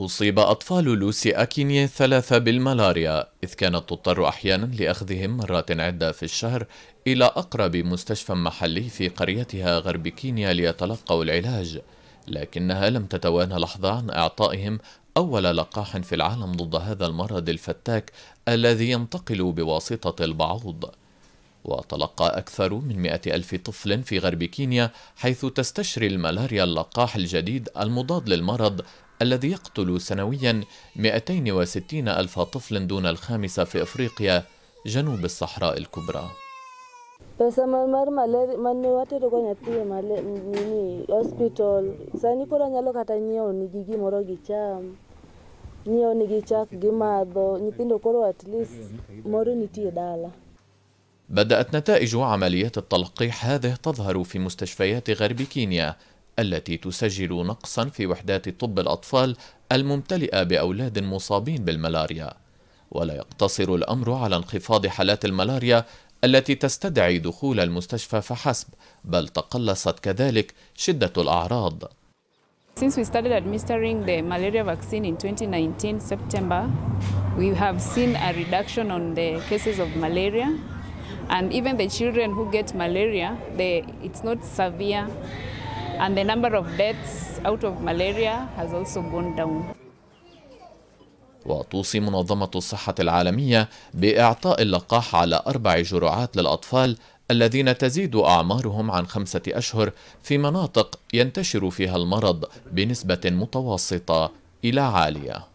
أصيب أطفال لوسي أكيني الثلاثة بالملاريا إذ كانت تضطر أحيانا لأخذهم مرات عدة في الشهر إلى أقرب مستشفى محلي في قريتها غرب كينيا ليتلقوا العلاج لكنها لم تتوانى لحظة عن إعطائهم أول لقاح في العالم ضد هذا المرض الفتاك الذي ينتقل بواسطة البعوض وتلقى أكثر من مئة ألف طفل في غرب كينيا حيث تستشري الملاريا اللقاح الجديد المضاد للمرض الذي يقتل سنويا 260 ألف طفل دون الخامسة في أفريقيا جنوب الصحراء الكبرى بدأت نتائج عمليات التلقيح هذه تظهر في مستشفيات غرب كينيا التي تسجل نقصا في وحدات طب الأطفال الممتلئة بأولاد مصابين بالملاريا ولا يقتصر الأمر على انخفاض حالات الملاريا التي تستدعي دخول المستشفى فحسب بل تقلصت كذلك شدة الأعراض Since we started administering the malaria vaccine in 2019 September, we have seen a reduction on the cases of malaria and even the children who get malaria, they, it's not severe and the number of deaths out of malaria has also gone down. وتوصي منظمة الصحة العالمية بإعطاء اللقاح على أربع جرعات للأطفال الذين تزيد أعمارهم عن خمسة أشهر في مناطق ينتشر فيها المرض بنسبة متوسطة إلى عالية